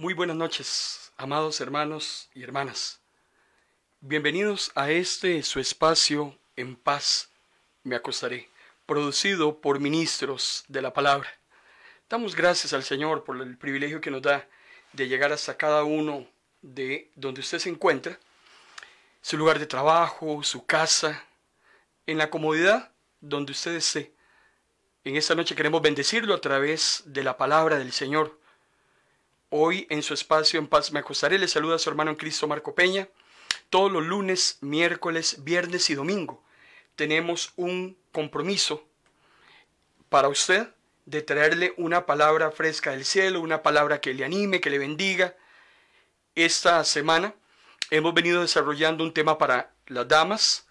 Muy buenas noches, amados hermanos y hermanas. Bienvenidos a este su espacio En paz me acostaré, producido por ministros de la palabra. Damos gracias al Señor por el privilegio que nos da de llegar hasta cada uno de donde usted se encuentra, su lugar de trabajo, su casa, en la comodidad donde usted esté. En esta noche queremos bendecirlo a través de la palabra del Señor Hoy en su espacio En Paz Me Acostaré le saluda a su hermano en Cristo Marco Peña. Todos los lunes, miércoles, viernes y domingo tenemos un compromiso para usted de traerle una palabra fresca del cielo, una palabra que le anime, que le bendiga. Esta semana hemos venido desarrollando un tema para las damas.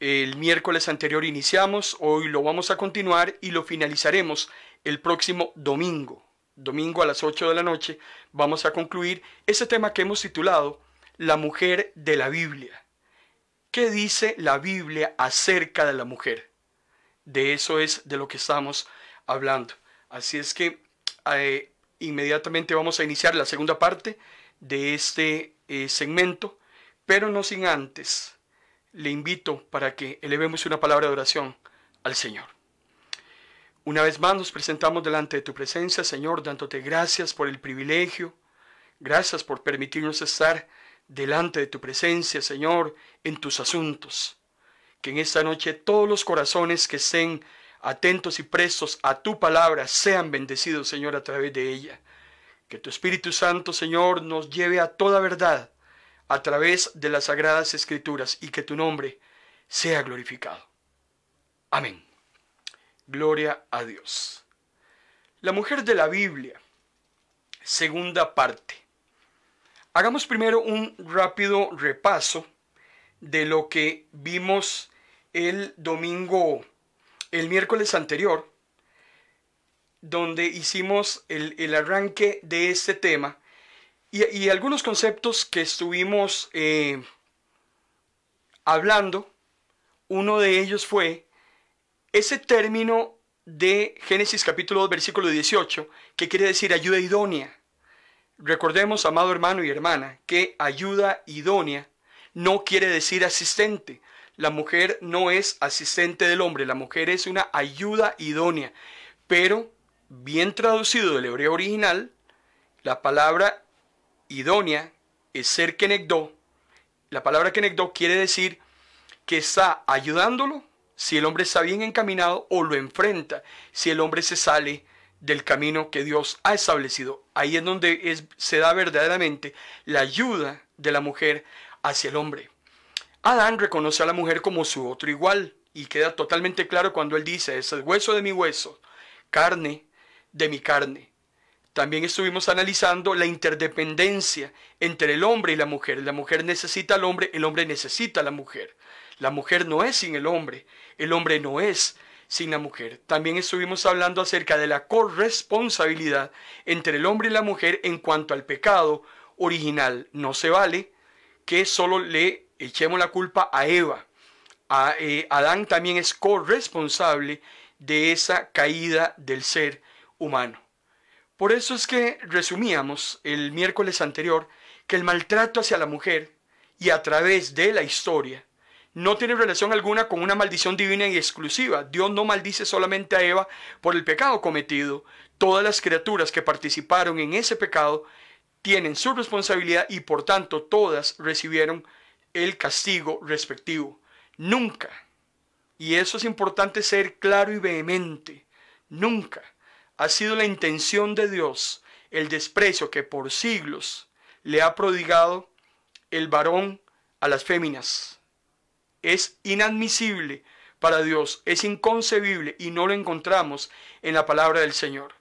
El miércoles anterior iniciamos, hoy lo vamos a continuar y lo finalizaremos el próximo domingo domingo a las 8 de la noche, vamos a concluir ese tema que hemos titulado La mujer de la Biblia. ¿Qué dice la Biblia acerca de la mujer? De eso es de lo que estamos hablando. Así es que eh, inmediatamente vamos a iniciar la segunda parte de este eh, segmento, pero no sin antes. Le invito para que elevemos una palabra de oración al Señor. Una vez más nos presentamos delante de tu presencia, Señor, dándote gracias por el privilegio, gracias por permitirnos estar delante de tu presencia, Señor, en tus asuntos. Que en esta noche todos los corazones que estén atentos y prestos a tu palabra sean bendecidos, Señor, a través de ella. Que tu Espíritu Santo, Señor, nos lleve a toda verdad a través de las sagradas escrituras y que tu nombre sea glorificado. Amén. Gloria a Dios. La mujer de la Biblia. Segunda parte. Hagamos primero un rápido repaso de lo que vimos el domingo, el miércoles anterior, donde hicimos el, arranque de este tema y, algunos conceptos que estuvimos eh, hablando. Uno de ellos fue ese término de Génesis capítulo 2, versículo 18, que quiere decir ayuda idónea. Recordemos, amado hermano y hermana, que ayuda idónea no quiere decir asistente. La mujer no es asistente del hombre, la mujer es una ayuda idónea. Pero, bien traducido del hebreo original, la palabra idónea es ser kenegdo. La palabra kenegdo quiere decir que está ayudándolo si el hombre está bien encaminado o lo enfrenta, si el hombre se sale del camino que Dios ha establecido. Ahí es donde se da verdaderamente la ayuda de la mujer hacia el hombre. Adán reconoce a la mujer como su otro igual y queda totalmente claro cuando él dice, es el hueso de mi hueso, carne de mi carne. También estuvimos analizando la interdependencia entre el hombre y la mujer. La mujer necesita al hombre, el hombre necesita a la mujer. La mujer no es sin el hombre, el hombre no es sin la mujer. También estuvimos hablando acerca de la corresponsabilidad entre el hombre y la mujer en cuanto al pecado original. No se vale que solo le echemos la culpa a Eva. A, eh, Adán también es corresponsable de esa caída del ser humano. Por eso es que resumíamos el miércoles anterior que el maltrato hacia la mujer y a través de la historia no tiene relación alguna con una maldición divina y exclusiva. Dios no maldice solamente a Eva por el pecado cometido. Todas las criaturas que participaron en ese pecado tienen su responsabilidad y por tanto todas recibieron el castigo respectivo. Nunca, y eso es importante ser claro y vehemente, nunca ha sido la intención de Dios el desprecio que por siglos le ha prodigado el varón a las féminas es inadmisible para Dios, es inconcebible y no lo encontramos en la palabra del Señor.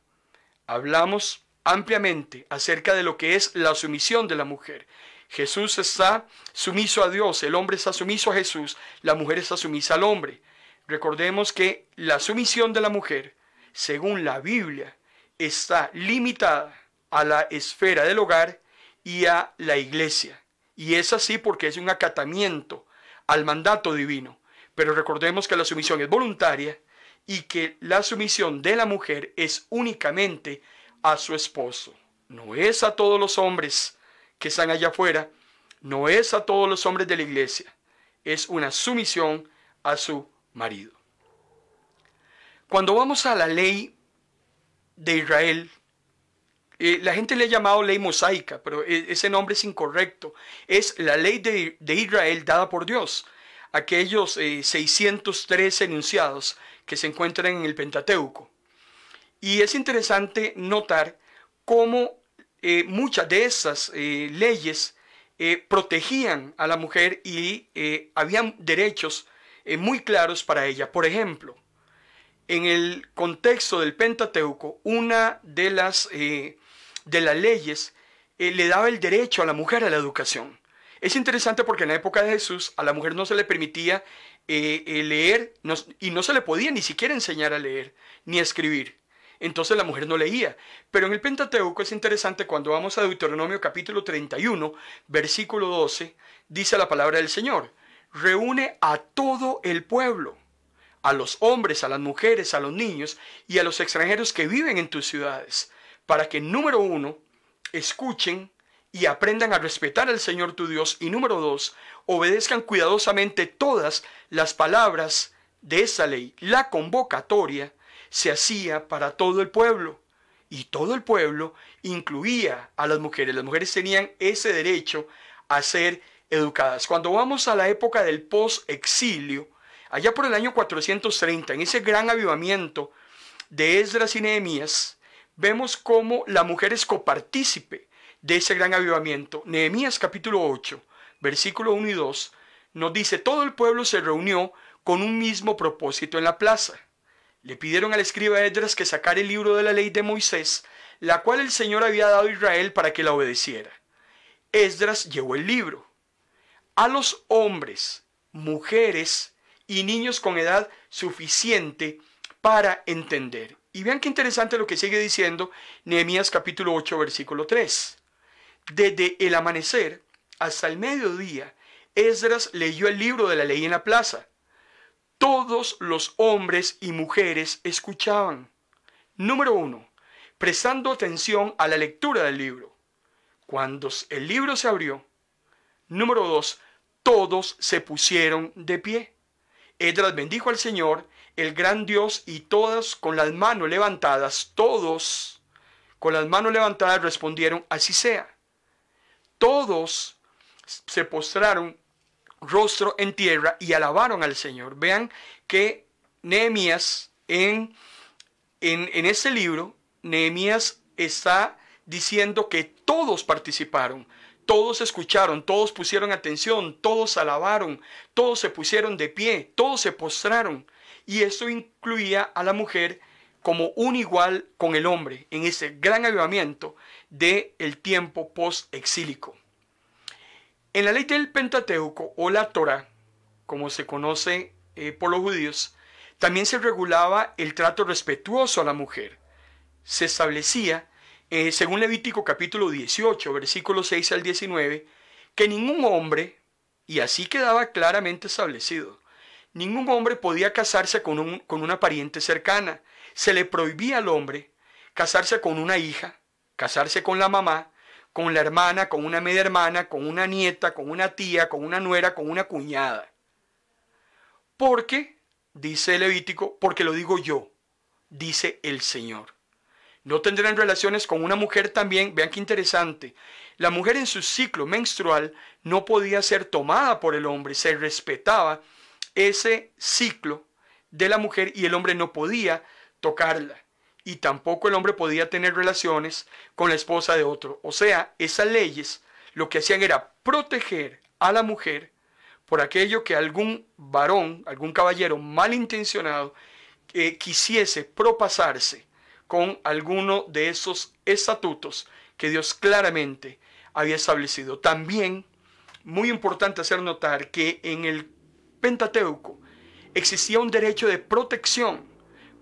Hablamos ampliamente acerca de lo que es la sumisión de la mujer. Jesús está sumiso a Dios, el hombre está sumiso a Jesús, la mujer está sumisa al hombre. Recordemos que la sumisión de la mujer, según la Biblia, está limitada a la esfera del hogar y a la iglesia. Y es así porque es un acatamiento al mandato divino. Pero recordemos que la sumisión es voluntaria y que la sumisión de la mujer es únicamente a su esposo. No es a todos los hombres que están allá afuera, no es a todos los hombres de la iglesia, es una sumisión a su marido. Cuando vamos a la ley de Israel, eh, la gente le ha llamado ley mosaica, pero e, ese nombre es incorrecto. Es la ley de, Israel dada por Dios. Aquellos 613 eh, 603 enunciados que se encuentran en el Pentateuco. Y es interesante notar cómo eh, muchas de esas leyes protegían a la mujer y habían derechos muy claros para ella. Por ejemplo, en el contexto del Pentateuco, una de las de las leyes eh, le daba el derecho a la mujer a la educación. Es interesante porque en la época de Jesús a la mujer no se le permitía eh, eh, leer y no se le podía ni siquiera enseñar a leer ni a escribir. Entonces la mujer no leía. Pero en el Pentateuco es interesante cuando vamos a Deuteronomio capítulo 31, versículo 12, dice la palabra del Señor, reúne a todo el pueblo, a los hombres, a las mujeres, a los niños y a los extranjeros que viven en tus ciudades, para que, número uno, escuchen y aprendan a respetar al Señor tu Dios y número dos, obedezcan cuidadosamente todas las palabras de esa ley. La convocatoria se hacía para todo el pueblo y todo el pueblo incluía a las mujeres. Las mujeres tenían ese derecho a ser educadas. Cuando vamos a la época del post-exilio, allá por el año 430, en ese gran avivamiento de Esdras y Nehemías, vemos cómo la mujer es copartícipe de ese gran avivamiento. Nehemías capítulo 8, versículo 1 y 2, nos dice, todo el pueblo se reunió con un mismo propósito en la plaza. Le pidieron al escriba Esdras que sacara el libro de la ley de Moisés, la cual el Señor había dado a Israel para que la obedeciera. Esdras llevó el libro. A los hombres, mujeres y niños con edad suficiente para entender. Y vean qué interesante lo que sigue diciendo Nehemías capítulo 8, versículo 3. Desde el amanecer hasta el mediodía, Esdras leyó el libro de la ley en la plaza. Todos los hombres y mujeres escuchaban. Número 1. Prestando atención a la lectura del libro. Cuando el libro se abrió. Número 2. Todos se pusieron de pie. Esdras bendijo al Señor el gran Dios y todas con las manos levantadas, todos con las manos levantadas respondieron, así sea. Todos se postraron rostro en tierra y alabaron al Señor. Vean que Nehemías en, en, en este libro, Nehemías está diciendo que todos participaron, todos escucharon, todos pusieron atención, todos alabaron, todos se pusieron de pie, todos se postraron y eso incluía a la mujer como un igual con el hombre en ese gran avivamiento del el tiempo post-exílico. En la ley del Pentateuco o la Torah, como se conoce eh, por los judíos, también se regulaba el trato respetuoso a la mujer. Se establecía, eh, según Levítico capítulo 18, versículos 6 al 19, que ningún hombre, y así quedaba claramente establecido, Ningún hombre podía casarse con, un, con una pariente cercana. Se le prohibía al hombre casarse con una hija, casarse con la mamá, con la hermana, con una media hermana, con una nieta, con una tía, con una nuera, con una cuñada. Porque, dice el Levítico, porque lo digo yo, dice el Señor. No tendrán relaciones con una mujer también, vean qué interesante. La mujer en su ciclo menstrual no podía ser tomada por el hombre, se respetaba ese ciclo de la mujer y el hombre no podía tocarla. Y tampoco el hombre podía tener relaciones con la esposa de otro. O sea, esas leyes lo que hacían era proteger a la mujer por aquello que algún varón, algún caballero malintencionado eh, quisiese propasarse con alguno de esos estatutos que Dios claramente había establecido. También, muy importante hacer notar que en el Pentateuco existía un derecho de protección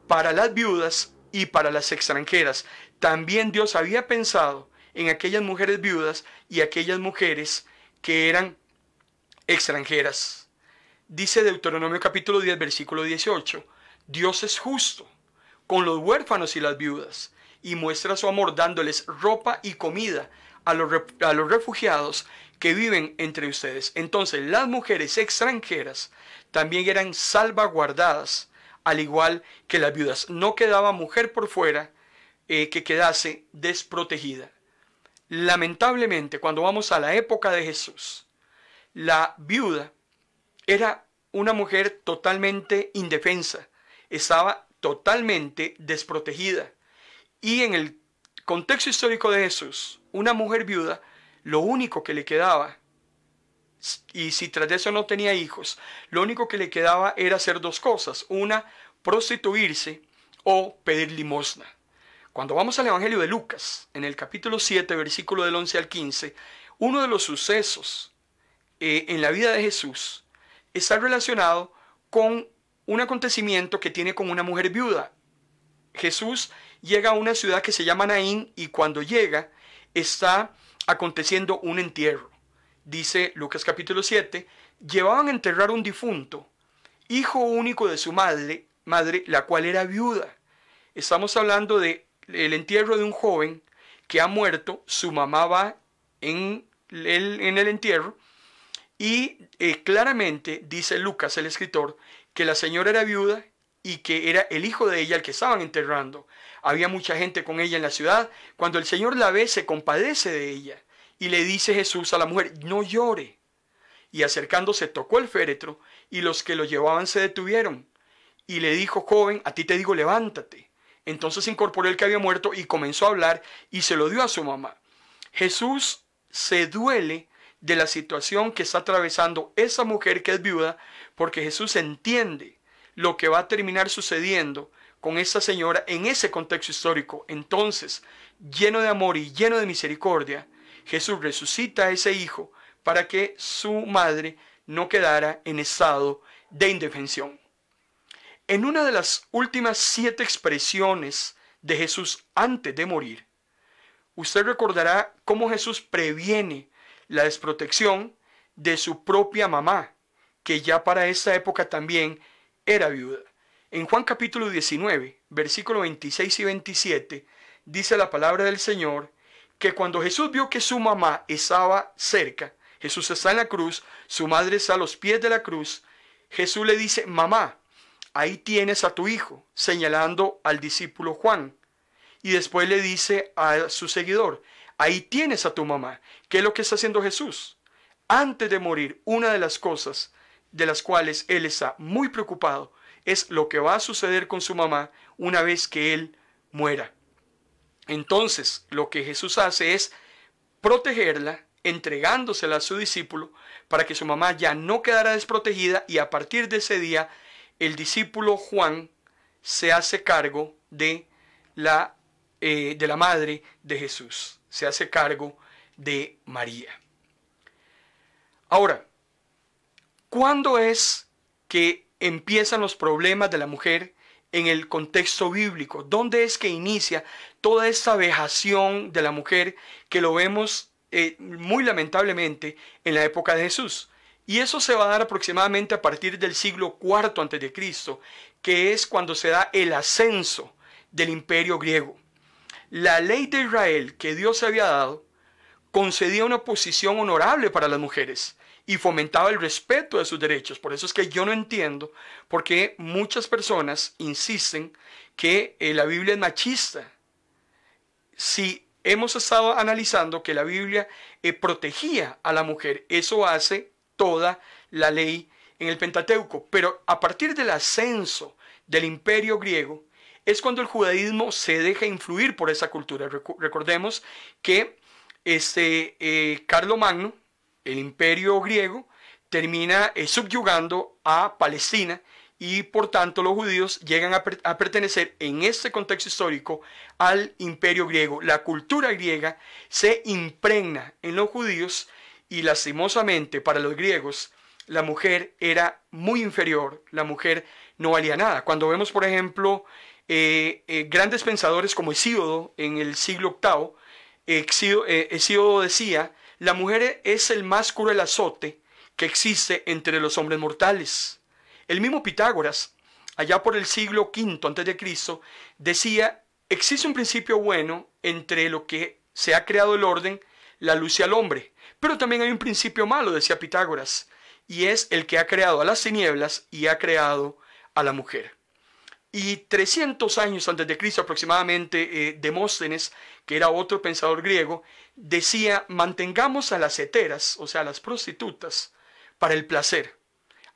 para las viudas y para las extranjeras. También Dios había pensado en aquellas mujeres viudas y aquellas mujeres que eran extranjeras. Dice Deuteronomio capítulo 10, versículo 18, Dios es justo con los huérfanos y las viudas y muestra su amor dándoles ropa y comida a los, a los refugiados que viven entre ustedes. Entonces las mujeres extranjeras también eran salvaguardadas, al igual que las viudas. No quedaba mujer por fuera eh, que quedase desprotegida. Lamentablemente, cuando vamos a la época de Jesús, la viuda era una mujer totalmente indefensa, estaba totalmente desprotegida. Y en el contexto histórico de Jesús, una mujer viuda lo único que le quedaba, y si tras de eso no tenía hijos, lo único que le quedaba era hacer dos cosas. Una, prostituirse o pedir limosna. Cuando vamos al Evangelio de Lucas, en el capítulo 7, versículo del 11 al 15, uno de los sucesos eh, en la vida de Jesús está relacionado con un acontecimiento que tiene con una mujer viuda. Jesús llega a una ciudad que se llama Naín y cuando llega está aconteciendo un entierro. Dice Lucas capítulo 7, llevaban a enterrar un difunto, hijo único de su madre, madre la cual era viuda. Estamos hablando de el entierro de un joven que ha muerto, su mamá va en el, en el entierro y eh, claramente dice Lucas el escritor que la señora era viuda y que era el hijo de ella el que estaban enterrando. Había mucha gente con ella en la ciudad. Cuando el Señor la ve, se compadece de ella y le dice Jesús a la mujer, no llore. Y acercándose tocó el féretro y los que lo llevaban se detuvieron. Y le dijo, joven, a ti te digo, levántate. Entonces incorporó el que había muerto y comenzó a hablar y se lo dio a su mamá. Jesús se duele de la situación que está atravesando esa mujer que es viuda, porque Jesús entiende lo que va a terminar sucediendo con esta señora en ese contexto histórico. Entonces, lleno de amor y lleno de misericordia, Jesús resucita a ese hijo para que su madre no quedara en estado de indefensión. En una de las últimas siete expresiones de Jesús antes de morir, usted recordará cómo Jesús previene la desprotección de su propia mamá, que ya para esa época también era viuda. En Juan capítulo 19, versículo 26 y 27, dice la palabra del Señor que cuando Jesús vio que su mamá estaba cerca, Jesús está en la cruz, su madre está a los pies de la cruz, Jesús le dice, mamá, ahí tienes a tu hijo, señalando al discípulo Juan. Y después le dice a su seguidor, ahí tienes a tu mamá. ¿Qué es lo que está haciendo Jesús? Antes de morir, una de las cosas de las cuales él está muy preocupado es lo que va a suceder con su mamá una vez que él muera. Entonces, lo que Jesús hace es protegerla, entregándosela a su discípulo, para que su mamá ya no quedara desprotegida y a partir de ese día el discípulo Juan se hace cargo de la, eh, de la madre de Jesús, se hace cargo de María. Ahora, ¿cuándo es que empiezan los problemas de la mujer en el contexto bíblico? ¿Dónde es que inicia toda esta vejación de la mujer que lo vemos eh, muy lamentablemente en la época de Jesús? Y eso se va a dar aproximadamente a partir del siglo IV Cristo que es cuando se da el ascenso del imperio griego. La ley de Israel que Dios había dado concedía una posición honorable para las mujeres, y fomentaba el respeto de sus derechos. Por eso es que yo no entiendo por qué muchas personas insisten que eh, la Biblia es machista. Si hemos estado analizando que la Biblia eh, protegía a la mujer, eso hace toda la ley en el Pentateuco. Pero a partir del ascenso del imperio griego, es cuando el judaísmo se deja influir por esa cultura. Recordemos que este, eh, Carlo Magno el imperio griego termina eh, subyugando a Palestina y por tanto los judíos llegan a, pertenecer en este contexto histórico al imperio griego. La cultura griega se impregna en los judíos y lastimosamente para los griegos la mujer era muy inferior, la mujer no valía nada. Cuando vemos por ejemplo eh, eh, grandes pensadores como Hesíodo en el siglo VIII, Hesíodo decía la mujer es el más cruel azote que existe entre los hombres mortales. El mismo Pitágoras, allá por el siglo V Cristo decía, existe un principio bueno entre lo que se ha creado el orden, la luz y el hombre, pero también hay un principio malo, decía Pitágoras, y es el que ha creado a las tinieblas y ha creado a la mujer. Y 300 años antes de Cristo aproximadamente, eh, Demóstenes, que era otro pensador griego, decía, mantengamos a las heteras, o sea, a las prostitutas, para el placer,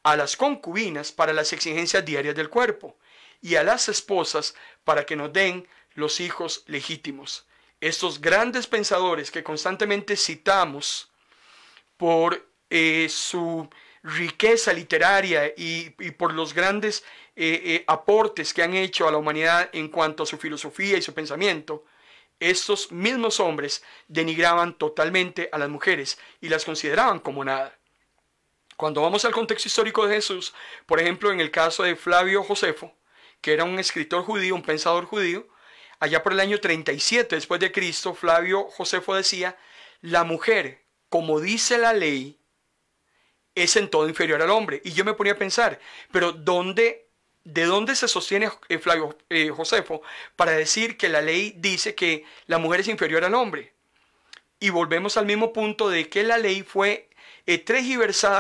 a las concubinas para las exigencias diarias del cuerpo, y a las esposas para que nos den los hijos legítimos. Estos grandes pensadores que constantemente citamos por eh, su riqueza literaria y por los grandes eh, eh, aportes que han hecho a la humanidad en cuanto a su filosofía y su pensamiento, estos mismos hombres denigraban totalmente a las mujeres y las consideraban como nada. Cuando vamos al contexto histórico de Jesús, por ejemplo, en el caso de Flavio Josefo, que era un escritor judío, un pensador judío, allá por el año 37 después de Cristo, Flavio Josefo decía, la mujer, como dice la ley, es en todo inferior al hombre. Y yo me ponía a pensar, pero ¿dónde ¿De dónde se sostiene eh, Flavio eh, Josefo para decir que la ley dice que la mujer es inferior al hombre? Y volvemos al mismo punto de que la ley fue eh,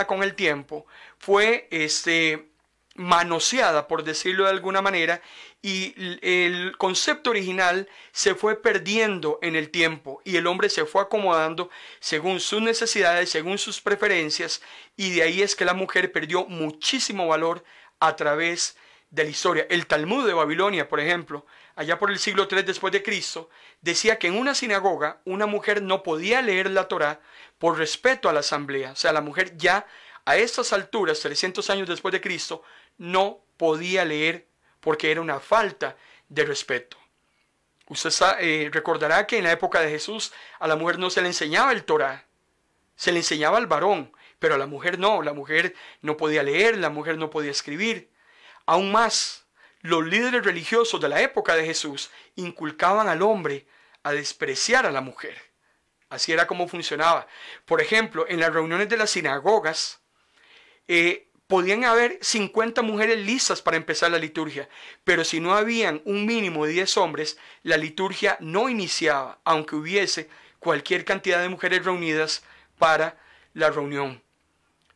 con el tiempo, fue este, manoseada, por decirlo de alguna manera, y el concepto original se fue perdiendo en el tiempo y el hombre se fue acomodando según sus necesidades, según sus preferencias, y de ahí es que la mujer perdió muchísimo valor a través de de la historia. El Talmud de Babilonia, por ejemplo, allá por el siglo III después de Cristo, decía que en una sinagoga una mujer no podía leer la Torá por respeto a la asamblea. O sea, la mujer ya a estas alturas, 300 años después de Cristo, no podía leer porque era una falta de respeto. Usted eh, recordará que en la época de Jesús a la mujer no se le enseñaba el Torá, se le enseñaba al varón, pero a la mujer no, la mujer no podía leer, la mujer no podía escribir. Aún más, los líderes religiosos de la época de Jesús inculcaban al hombre a despreciar a la mujer. Así era como funcionaba. Por ejemplo, en las reuniones de las sinagogas, eh, podían haber 50 mujeres listas para empezar la liturgia, pero si no habían un mínimo de 10 hombres, la liturgia no iniciaba, aunque hubiese cualquier cantidad de mujeres reunidas para la reunión.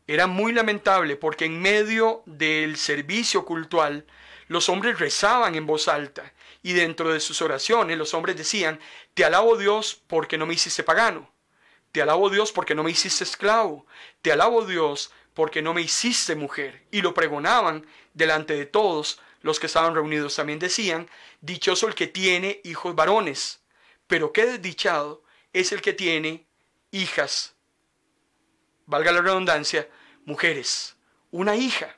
Era muy lamentable porque en medio del servicio cultual los hombres rezaban en voz alta y dentro de sus oraciones los hombres decían, te alabo Dios porque no me hiciste pagano, te alabo Dios porque no me hiciste esclavo, te alabo Dios porque no me hiciste mujer. Y lo pregonaban delante de todos los que estaban reunidos. También decían, dichoso el que tiene hijos varones, pero qué desdichado es el que tiene hijas. Valga la redundancia, mujeres, una hija,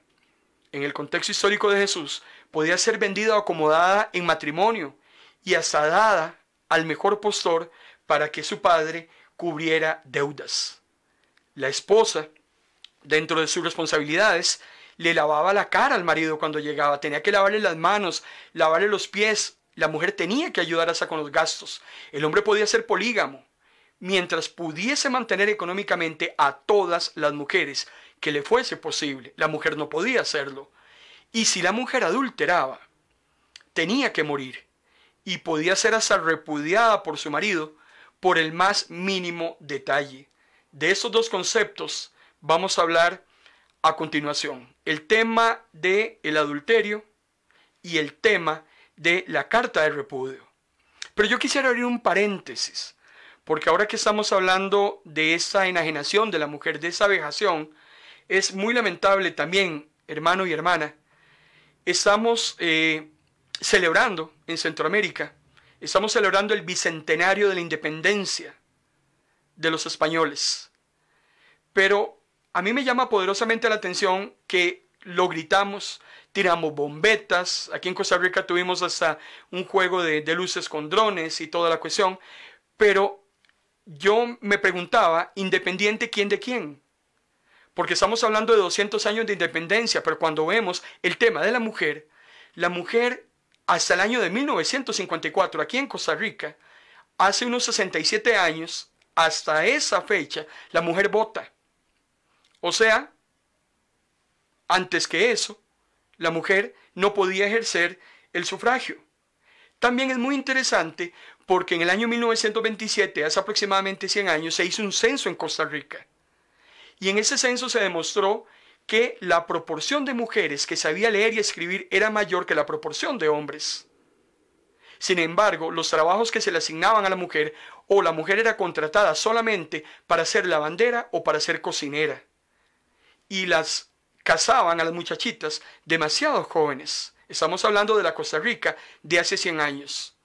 en el contexto histórico de Jesús, podía ser vendida o acomodada en matrimonio y hasta dada al mejor postor para que su padre cubriera deudas. La esposa, dentro de sus responsabilidades, le lavaba la cara al marido cuando llegaba, tenía que lavarle las manos, lavarle los pies, la mujer tenía que ayudar hasta con los gastos, el hombre podía ser polígamo, mientras pudiese mantener económicamente a todas las mujeres que le fuese posible. La mujer no podía hacerlo. Y si la mujer adulteraba, tenía que morir y podía ser hasta repudiada por su marido por el más mínimo detalle. De esos dos conceptos vamos a hablar a continuación. El tema del el adulterio y el tema de la carta de repudio. Pero yo quisiera abrir un paréntesis, porque ahora que estamos hablando de esa enajenación de la mujer, de esa vejación, es muy lamentable también, hermano y hermana. Estamos eh, celebrando en Centroamérica, estamos celebrando el bicentenario de la independencia de los españoles. Pero a mí me llama poderosamente la atención que lo gritamos, tiramos bombetas. Aquí en Costa Rica tuvimos hasta un juego de, de, luces con drones y toda la cuestión. Pero yo me preguntaba, independiente quién de quién porque estamos hablando de 200 años de independencia, pero cuando vemos el tema de la mujer, la mujer hasta el año de 1954 aquí en Costa Rica, hace unos 67 años, hasta esa fecha, la mujer vota. O sea, antes que eso, la mujer no podía ejercer el sufragio. También es muy interesante porque en el año 1927, hace aproximadamente 100 años, se hizo un censo en Costa Rica. Y en ese censo se demostró que la proporción de mujeres que sabía leer y escribir era mayor que la proporción de hombres. Sin embargo, los trabajos que se le asignaban a la mujer o la mujer era contratada solamente para ser lavandera o para ser cocinera. Y las casaban a las muchachitas demasiado jóvenes. Estamos hablando de la Costa Rica de hace 100 años.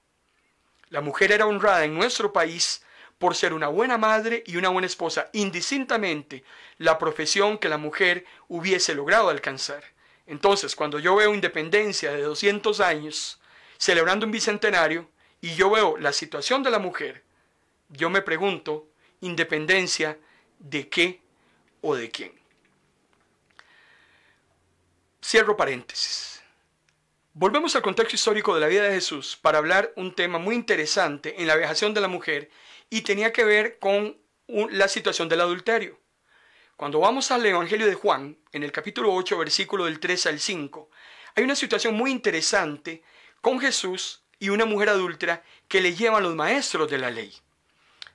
La mujer era honrada en nuestro país por ser una buena madre y una buena esposa, indistintamente la profesión que la mujer hubiese logrado alcanzar. Entonces, cuando yo veo independencia de 200 años, celebrando un bicentenario, y yo veo la situación de la mujer, yo me pregunto, independencia de qué o de quién. Cierro paréntesis. Volvemos al contexto histórico de la vida de Jesús para hablar un tema muy interesante en la vejación de la mujer y tenía que ver con la situación del adulterio. Cuando vamos al Evangelio de Juan, en el capítulo 8, versículo del 3 al 5, hay una situación muy interesante con Jesús y una mujer adúltera que le llevan los maestros de la ley.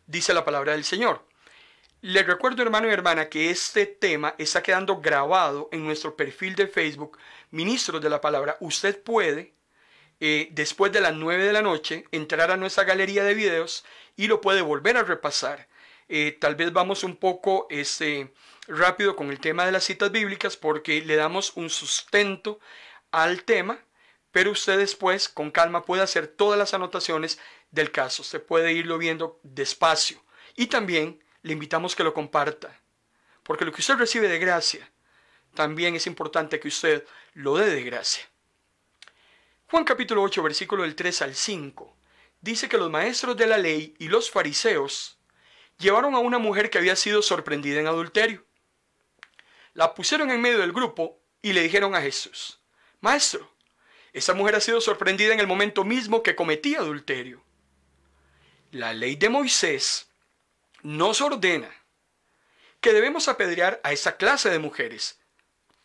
Dice la palabra del Señor. Les recuerdo, hermano y hermana, que este tema está quedando grabado en nuestro perfil de Facebook, Ministros de la Palabra. Usted puede eh, después de las 9 de la noche, entrar a nuestra galería de videos y lo puede volver a repasar. Eh, tal vez vamos un poco este, rápido con el tema de las citas bíblicas porque le damos un sustento al tema, pero usted después con calma puede hacer todas las anotaciones del caso. Usted puede irlo viendo despacio. Y también le invitamos que lo comparta, porque lo que usted recibe de gracia, también es importante que usted lo dé de gracia. Juan capítulo 8, versículo del 3 al 5, dice que los maestros de la ley y los fariseos llevaron a una mujer que había sido sorprendida en adulterio. La pusieron en medio del grupo y le dijeron a Jesús, Maestro, esa mujer ha sido sorprendida en el momento mismo que cometí adulterio. La ley de Moisés nos ordena que debemos apedrear a esa clase de mujeres.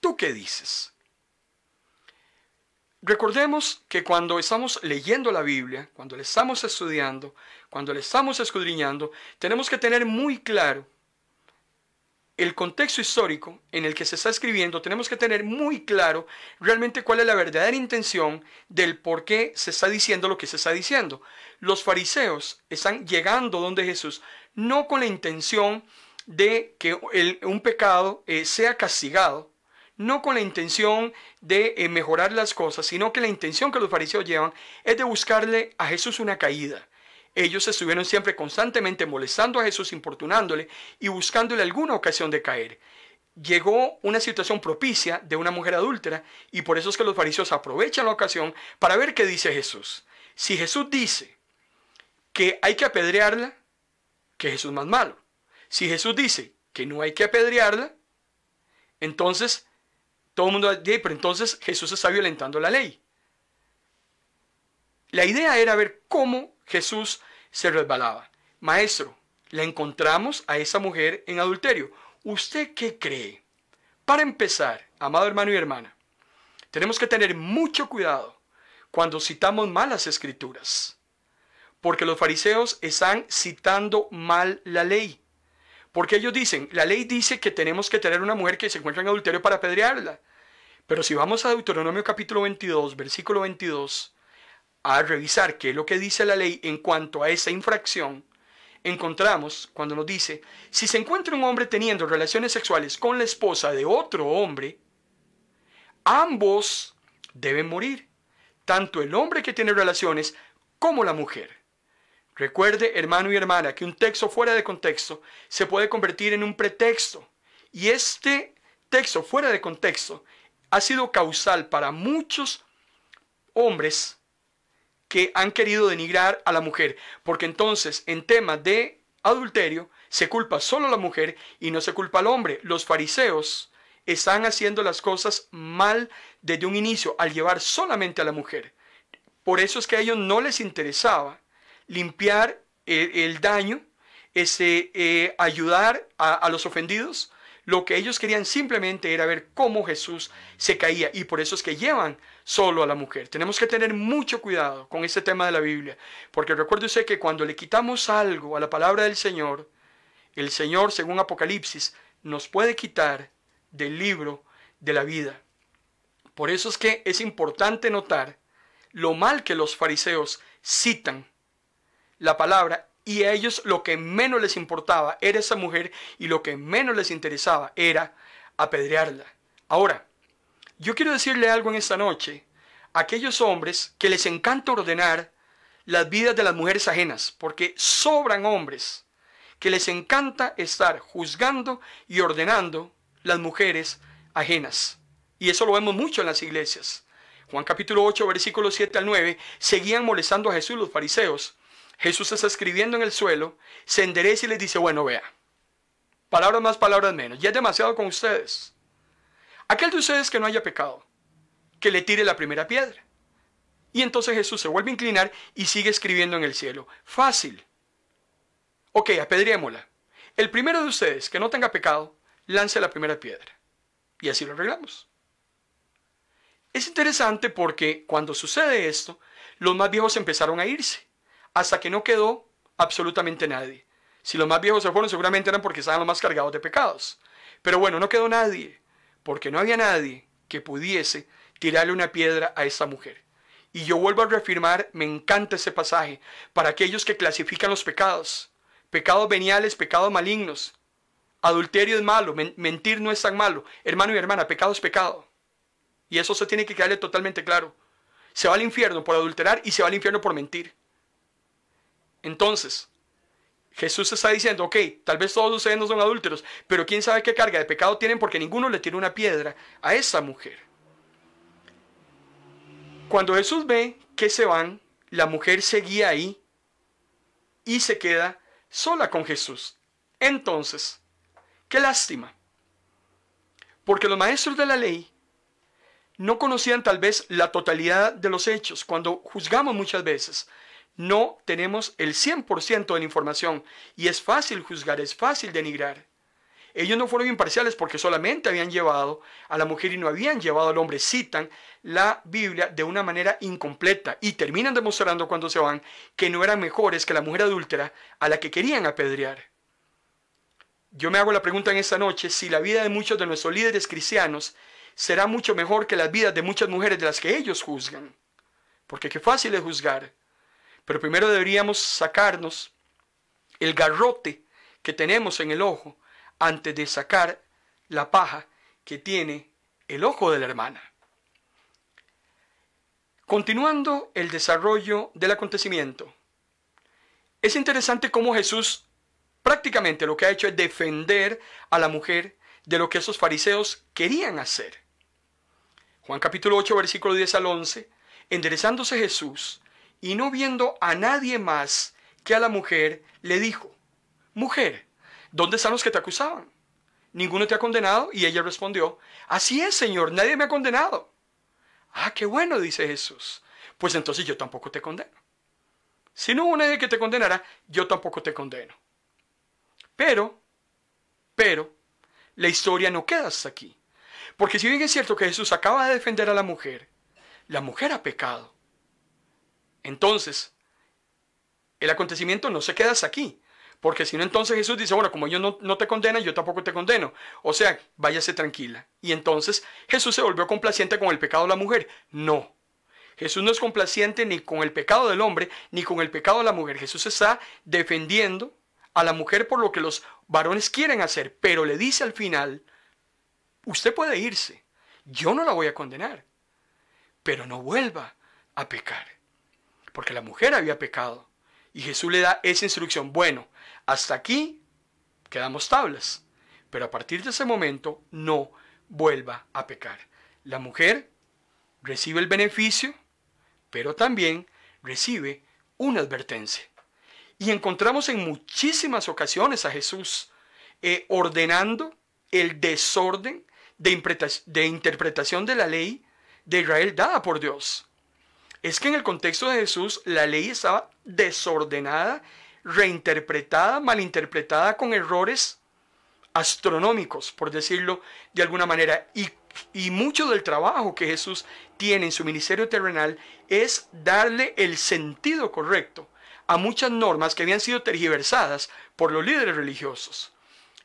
¿Tú qué dices? Recordemos que cuando estamos leyendo la Biblia, cuando la estamos estudiando, cuando la estamos escudriñando, tenemos que tener muy claro el contexto histórico en el que se está escribiendo, tenemos que tener muy claro realmente cuál es la verdadera intención del por qué se está diciendo lo que se está diciendo. Los fariseos están llegando donde Jesús, no con la intención de que un pecado eh, sea castigado, no con la intención de eh, mejorar las cosas, sino que la intención que los fariseos llevan es de buscarle a Jesús una caída. Ellos estuvieron siempre constantemente molestando a Jesús, importunándole y buscándole alguna ocasión de caer. Llegó una situación propicia de una mujer adúltera y por eso es que los fariseos aprovechan la ocasión para ver qué dice Jesús. Si Jesús dice que hay que apedrearla, que Jesús es más malo. Si Jesús dice que no hay que apedrearla, entonces todo el mundo dice, pero entonces Jesús está violentando la ley. La idea era ver cómo Jesús se resbalaba. Maestro, le encontramos a esa mujer en adulterio. ¿Usted qué cree? Para empezar, amado hermano y hermana, tenemos que tener mucho cuidado cuando citamos malas escrituras, porque los fariseos están citando mal la ley. Porque ellos dicen, la ley dice que tenemos que tener una mujer que se encuentra en adulterio para apedrearla. Pero si vamos a Deuteronomio capítulo 22, versículo 22, a revisar qué es lo que dice la ley en cuanto a esa infracción, encontramos cuando nos dice, si se encuentra un hombre teniendo relaciones sexuales con la esposa de otro hombre, ambos deben morir, tanto el hombre que tiene relaciones como la mujer. Recuerde, hermano y hermana, que un texto fuera de contexto se puede convertir en un pretexto. Y este texto fuera de contexto ha sido causal para muchos hombres que han querido denigrar a la mujer. Porque entonces, en tema de adulterio, se culpa solo a la mujer y no se culpa al hombre. Los fariseos están haciendo las cosas mal desde un inicio al llevar solamente a la mujer. Por eso es que a ellos no les interesaba limpiar eh, el daño, ese, eh, ayudar a, a los ofendidos. Lo que ellos querían simplemente era ver cómo Jesús se caía y por eso es que llevan solo a la mujer. Tenemos que tener mucho cuidado con este tema de la Biblia, porque recuerde usted que cuando le quitamos algo a la palabra del Señor, el Señor, según Apocalipsis, nos puede quitar del libro de la vida. Por eso es que es importante notar lo mal que los fariseos citan la palabra y a ellos lo que menos les importaba era esa mujer y lo que menos les interesaba era apedrearla. Ahora, yo quiero decirle algo en esta noche a aquellos hombres que les encanta ordenar las vidas de las mujeres ajenas, porque sobran hombres que les encanta estar juzgando y ordenando las mujeres ajenas. Y eso lo vemos mucho en las iglesias. Juan capítulo 8, versículo 7 al 9, seguían molestando a Jesús los fariseos Jesús está escribiendo en el suelo, se endereza y les dice, bueno, vea, palabras más, palabras menos, ya es demasiado con ustedes. Aquel de ustedes que no haya pecado, que le tire la primera piedra. Y entonces Jesús se vuelve a inclinar y sigue escribiendo en el cielo. Fácil. Ok, apedrémosla. El primero de ustedes que no tenga pecado, lance la primera piedra. Y así lo arreglamos. Es interesante porque cuando sucede esto, los más viejos empezaron a irse hasta que no quedó absolutamente nadie. Si los más viejos se fueron, seguramente eran porque estaban los más cargados de pecados. Pero bueno, no quedó nadie, porque no había nadie que pudiese tirarle una piedra a esa mujer. Y yo vuelvo a reafirmar, me encanta ese pasaje, para aquellos que clasifican los pecados, pecados veniales, pecados malignos. Adulterio es malo, mentir no es tan malo. Hermano y hermana, pecado es pecado. Y eso se tiene que quedarle totalmente claro. Se va al infierno por adulterar y se va al infierno por mentir. Entonces, Jesús está diciendo, ok, tal vez todos ustedes no son adúlteros, pero quién sabe qué carga de pecado tienen porque ninguno le tiene una piedra a esta mujer. Cuando Jesús ve que se van, la mujer seguía ahí y se queda sola con Jesús. Entonces, qué lástima, porque los maestros de la ley no conocían tal vez la totalidad de los hechos. Cuando juzgamos muchas veces, no tenemos el 100% de la información y es fácil juzgar, es fácil denigrar. Ellos no fueron imparciales porque solamente habían llevado a la mujer y no habían llevado al hombre. Citan la Biblia de una manera incompleta y terminan demostrando cuando se van que no eran mejores que la mujer adúltera a la que querían apedrear. Yo me hago la pregunta en esta noche si la vida de muchos de nuestros líderes cristianos será mucho mejor que las vidas de muchas mujeres de las que ellos juzgan. Porque qué fácil es juzgar. Pero primero deberíamos sacarnos el garrote que tenemos en el ojo antes de sacar la paja que tiene el ojo de la hermana. Continuando el desarrollo del acontecimiento, es interesante cómo Jesús prácticamente lo que ha hecho es defender a la mujer de lo que esos fariseos querían hacer. Juan capítulo 8, versículo 10 al 11, enderezándose Jesús y no viendo a nadie más que a la mujer, le dijo, Mujer, ¿dónde están los que te acusaban? ¿Ninguno te ha condenado? Y ella respondió, Así es, Señor, nadie me ha condenado. Ah, qué bueno, dice Jesús. Pues entonces yo tampoco te condeno. Si no hubo nadie que te condenara, yo tampoco te condeno. Pero, pero, la historia no queda hasta aquí. Porque si bien es cierto que Jesús acaba de defender a la mujer, la mujer ha pecado. Entonces, el acontecimiento no se queda hasta aquí. Porque si no, entonces Jesús dice, bueno, como yo no, no, te condenan, yo tampoco te condeno. O sea, váyase tranquila. Y entonces Jesús se volvió complaciente con el pecado de la mujer. No. Jesús no es complaciente ni con el pecado del hombre, ni con el pecado de la mujer. Jesús está defendiendo a la mujer por lo que los varones quieren hacer, pero le dice al final, usted puede irse, yo no la voy a condenar, pero no vuelva a pecar porque la mujer había pecado. Y Jesús le da esa instrucción, bueno, hasta aquí quedamos tablas, pero a partir de ese momento no vuelva a pecar. La mujer recibe el beneficio, pero también recibe una advertencia. Y encontramos en muchísimas ocasiones a Jesús eh, ordenando el desorden de, interpretación de la ley de Israel dada por Dios es que en el contexto de Jesús la ley estaba desordenada, reinterpretada, malinterpretada con errores astronómicos, por decirlo de alguna manera. Y, y, mucho del trabajo que Jesús tiene en su ministerio terrenal es darle el sentido correcto a muchas normas que habían sido tergiversadas por los líderes religiosos.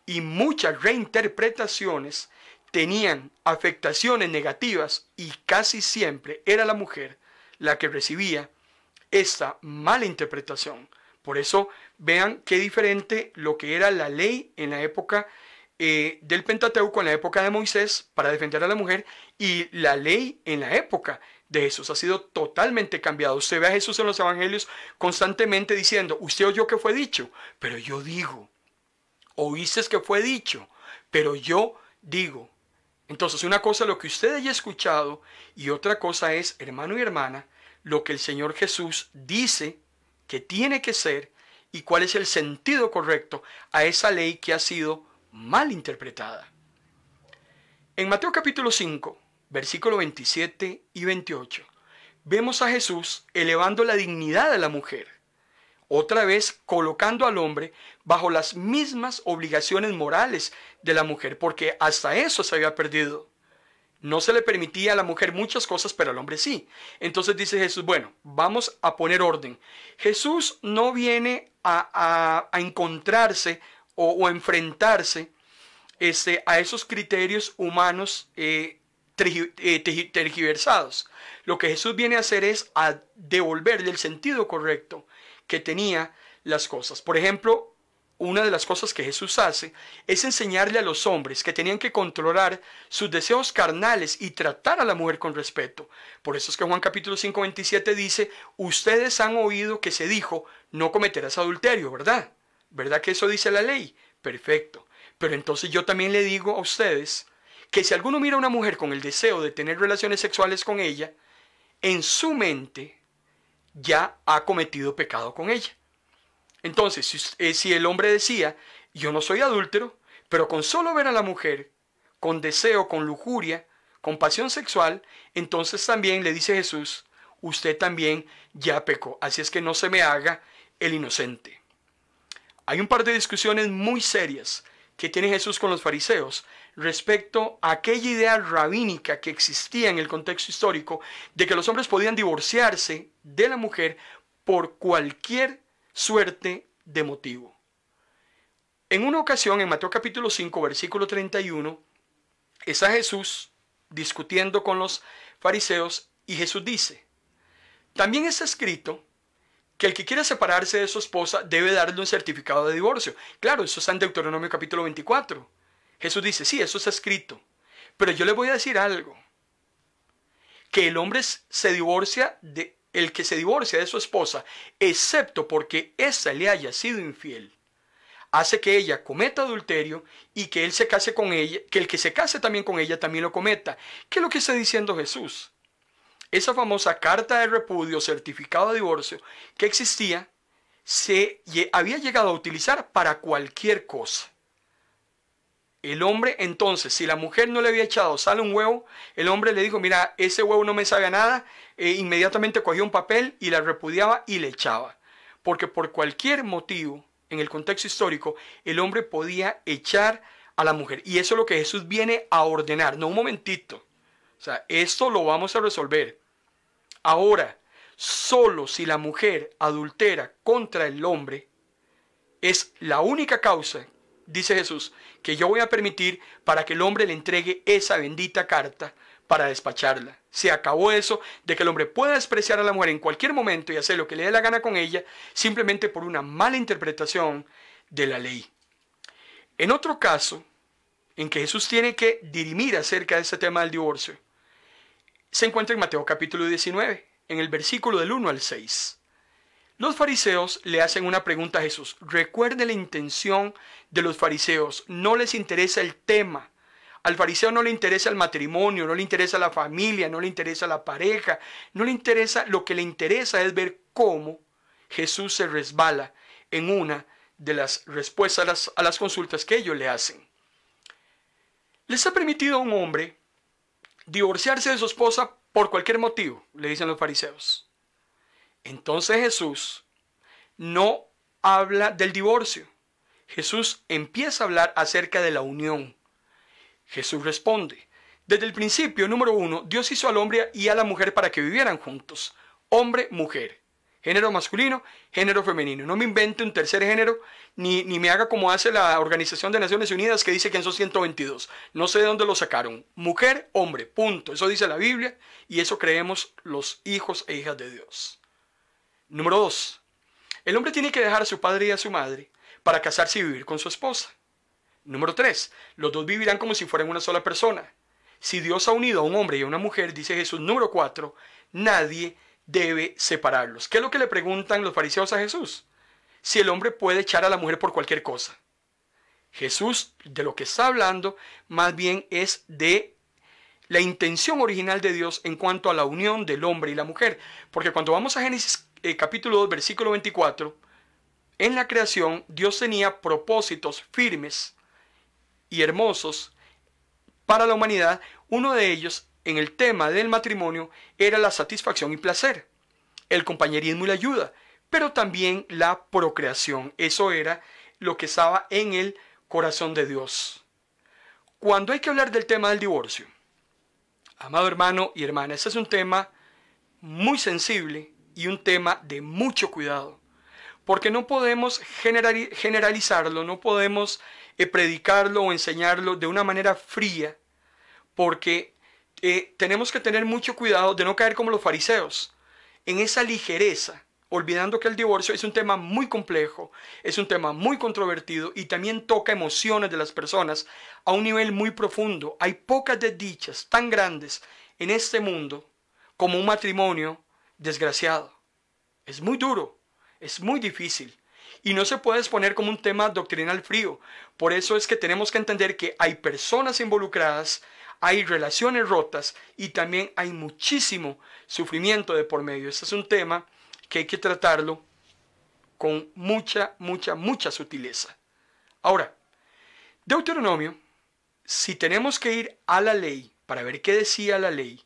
Y muchas reinterpretaciones tenían afectaciones negativas y casi siempre era la mujer la que recibía esta mala interpretación. Por eso vean qué diferente lo que era la ley en la época eh, del Pentateuco, en la época de Moisés, para defender a la mujer, y la ley en la época de Jesús ha sido totalmente cambiado. Usted ve a Jesús en los evangelios constantemente diciendo, usted oyó que fue dicho, pero yo digo, oíste que fue dicho, pero yo digo, entonces, una cosa es lo que usted haya escuchado y otra cosa es, hermano y hermana, lo que el Señor Jesús dice que tiene que ser y cuál es el sentido correcto a esa ley que ha sido mal interpretada. En Mateo capítulo 5, versículo 27 y 28, vemos a Jesús elevando la dignidad de la mujer otra vez colocando al hombre bajo las mismas obligaciones morales de la mujer, porque hasta eso se había perdido. No se le permitía a la mujer muchas cosas, pero al hombre sí. Entonces dice Jesús, bueno, vamos a poner orden. Jesús no viene a, encontrarse o, enfrentarse este, a esos criterios humanos eh, eh, tergiversados. Lo que Jesús viene a hacer es a devolverle el sentido correcto que tenía las cosas. Por ejemplo, una de las cosas que Jesús hace es enseñarle a los hombres que tenían que controlar sus deseos carnales y tratar a la mujer con respeto. Por eso es que Juan capítulo 5.27 dice, ustedes han oído que se dijo, no cometerás adulterio, ¿verdad? ¿Verdad que eso dice la ley? Perfecto. Pero entonces yo también le digo a ustedes que si alguno mira a una mujer con el deseo de tener relaciones sexuales con ella, en su mente ya ha cometido pecado con ella. Entonces, eh, si, el hombre decía, yo no soy adúltero, pero con solo ver a la mujer, con deseo, con lujuria, con pasión sexual, entonces también le dice Jesús, usted también ya pecó, así es que no se me haga el inocente. Hay un par de discusiones muy serias que tiene Jesús con los fariseos respecto a aquella idea rabínica que existía en el contexto histórico de que los hombres podían divorciarse de la mujer por cualquier suerte de motivo. En una ocasión, en Mateo capítulo 5, versículo 31, está Jesús discutiendo con los fariseos y Jesús dice, también está escrito que el que quiera separarse de su esposa debe darle un certificado de divorcio. Claro, eso está en Deuteronomio capítulo 24. Jesús dice, sí, eso está escrito. Pero yo le voy a decir algo. Que el hombre se divorcia de el que se divorcia de su esposa, excepto porque ésta le haya sido infiel, hace que ella cometa adulterio y que él se case con ella, que el que se case también con ella también lo cometa. ¿Qué es lo que está diciendo Jesús? Esa famosa carta de repudio, certificado de divorcio que existía, se había llegado a utilizar para cualquier cosa. El hombre entonces, si la mujer no le había echado sale un huevo, el hombre le dijo, mira, ese huevo no me sabe a nada, e inmediatamente cogió un papel y la repudiaba y le echaba. Porque por cualquier motivo, en el contexto histórico, el hombre podía echar a la mujer. Y eso es lo que Jesús viene a ordenar, no un momentito. O sea, esto lo vamos a resolver. Ahora, solo si la mujer adultera contra el hombre, es la única causa, dice Jesús, que yo voy a permitir para que el hombre le entregue esa bendita carta para despacharla. Se acabó eso de que el hombre pueda despreciar a la mujer en cualquier momento y hacer lo que le dé la gana con ella simplemente por una mala interpretación de la ley. En otro caso, en que Jesús tiene que dirimir acerca de este tema del divorcio, se encuentra en Mateo capítulo 19, en el versículo del 1 al 6. Los fariseos le hacen una pregunta a Jesús. Recuerde la intención de los fariseos. No les interesa el tema. Al fariseo no le interesa el matrimonio, no le interesa la familia, no le interesa la pareja, no le interesa, lo que le interesa es ver cómo Jesús se resbala en una de las respuestas a las, a las consultas que ellos le hacen. Les ha permitido a un hombre divorciarse de su esposa por cualquier motivo, le dicen los fariseos. Entonces Jesús no habla del divorcio. Jesús empieza a hablar acerca de la unión. Jesús responde, desde el principio, número uno, Dios hizo al hombre y a la mujer para que vivieran juntos, hombre-mujer género masculino, género femenino. No me invente un tercer género, ni, ni, me haga como hace la Organización de Naciones Unidas que dice que son 122. No sé de dónde lo sacaron. Mujer, hombre, punto. Eso dice la Biblia y eso creemos los hijos e hijas de Dios. Número dos. El hombre tiene que dejar a su padre y a su madre para casarse y vivir con su esposa. Número tres. Los dos vivirán como si fueran una sola persona. Si Dios ha unido a un hombre y a una mujer, dice Jesús número cuatro. nadie debe separarlos. ¿Qué es lo que le preguntan los fariseos a Jesús? Si el hombre puede echar a la mujer por cualquier cosa. Jesús de lo que está hablando más bien es de la intención original de Dios en cuanto a la unión del hombre y la mujer. Porque cuando vamos a Génesis eh, capítulo 2, versículo 24, en la creación Dios tenía propósitos firmes y hermosos para la humanidad. Uno de ellos en el tema del matrimonio era la satisfacción y placer, el compañerismo y la ayuda, pero también la procreación. Eso era lo que estaba en el corazón de Dios. Cuando hay que hablar del tema del divorcio, amado hermano y hermana, ese es un tema muy sensible y un tema de mucho cuidado, porque no podemos generalizarlo, no podemos eh, predicarlo o enseñarlo de una manera fría, porque eh, tenemos que tener mucho cuidado de no caer como los fariseos en esa ligereza, olvidando que el divorcio es un tema muy complejo, es un tema muy controvertido y también toca emociones de las personas a un nivel muy profundo. Hay pocas desdichas tan grandes en este mundo como un matrimonio desgraciado. Es muy duro, es muy difícil y no se puede exponer como un tema doctrinal frío. Por eso es que tenemos que entender que hay personas involucradas hay relaciones rotas y también hay muchísimo sufrimiento de por medio. Este es un tema que hay que tratarlo con mucha, mucha, mucha sutileza. Ahora, Deuteronomio, si tenemos que ir a la ley para ver qué decía la ley,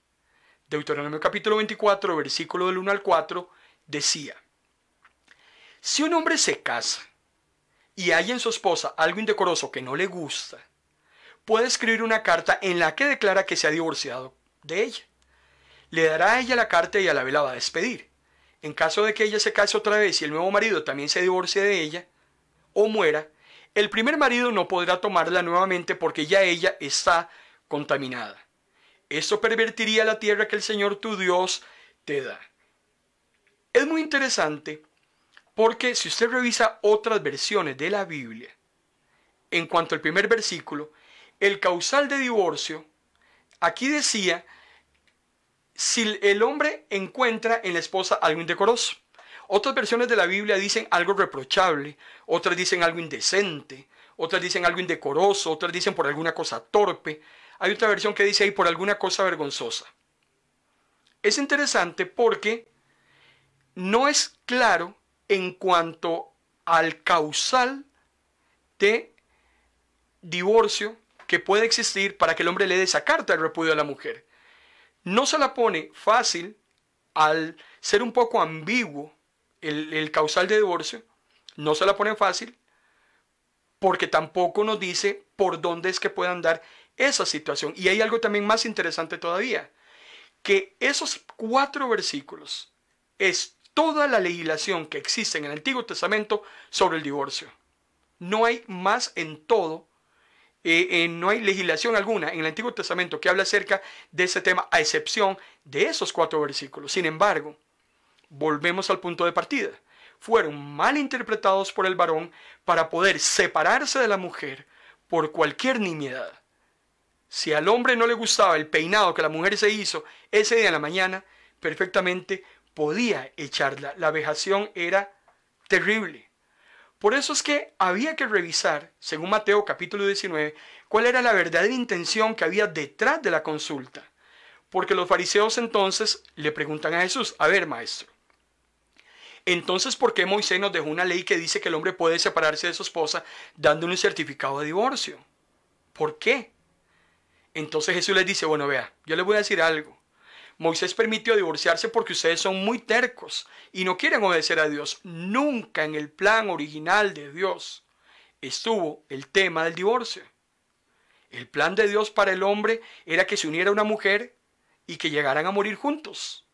Deuteronomio capítulo 24, versículo del 1 al 4, decía, si un hombre se casa y hay en su esposa algo indecoroso que no le gusta, puede escribir una carta en la que declara que se ha divorciado de ella. Le dará a ella la carta y a la vela va a despedir. En caso de que ella se case otra vez y el nuevo marido también se divorcie de ella o muera, el primer marido no podrá tomarla nuevamente porque ya ella está contaminada. Esto pervertiría la tierra que el Señor tu Dios te da. Es muy interesante porque si usted revisa otras versiones de la Biblia, en cuanto al primer versículo, el causal de divorcio, aquí decía, si el hombre encuentra en la esposa algo indecoroso. Otras versiones de la Biblia dicen algo reprochable, otras dicen algo indecente, otras dicen algo indecoroso, otras dicen por alguna cosa torpe. Hay otra versión que dice ahí por alguna cosa vergonzosa. Es interesante porque no es claro en cuanto al causal de divorcio que puede existir para que el hombre le dé esa carta de repudio a la mujer. No se la pone fácil al ser un poco ambiguo el, causal de divorcio, no se la pone fácil porque tampoco nos dice por dónde es que puede andar esa situación. Y hay algo también más interesante todavía, que esos cuatro versículos es toda la legislación que existe en el Antiguo Testamento sobre el divorcio. No hay más en todo eh, eh, no hay legislación alguna en el Antiguo Testamento que habla acerca de ese tema, a excepción de esos cuatro versículos. Sin embargo, volvemos al punto de partida. Fueron mal interpretados por el varón para poder separarse de la mujer por cualquier nimiedad. Si al hombre no le gustaba el peinado que la mujer se hizo ese día en la mañana, perfectamente podía echarla. La vejación era terrible. Por eso es que había que revisar, según Mateo capítulo 19, cuál era la verdadera intención que había detrás de la consulta. Porque los fariseos entonces le preguntan a Jesús, a ver maestro, entonces ¿por qué Moisés nos dejó una ley que dice que el hombre puede separarse de su esposa dándole un certificado de divorcio? ¿Por qué? Entonces Jesús les dice, bueno, vea, yo les voy a decir algo. Moisés permitió divorciarse porque ustedes son muy tercos y no quieren obedecer a Dios. Nunca en el plan original de Dios estuvo el tema del divorcio. El plan de Dios para el hombre era que se uniera una mujer y que llegaran a morir juntos,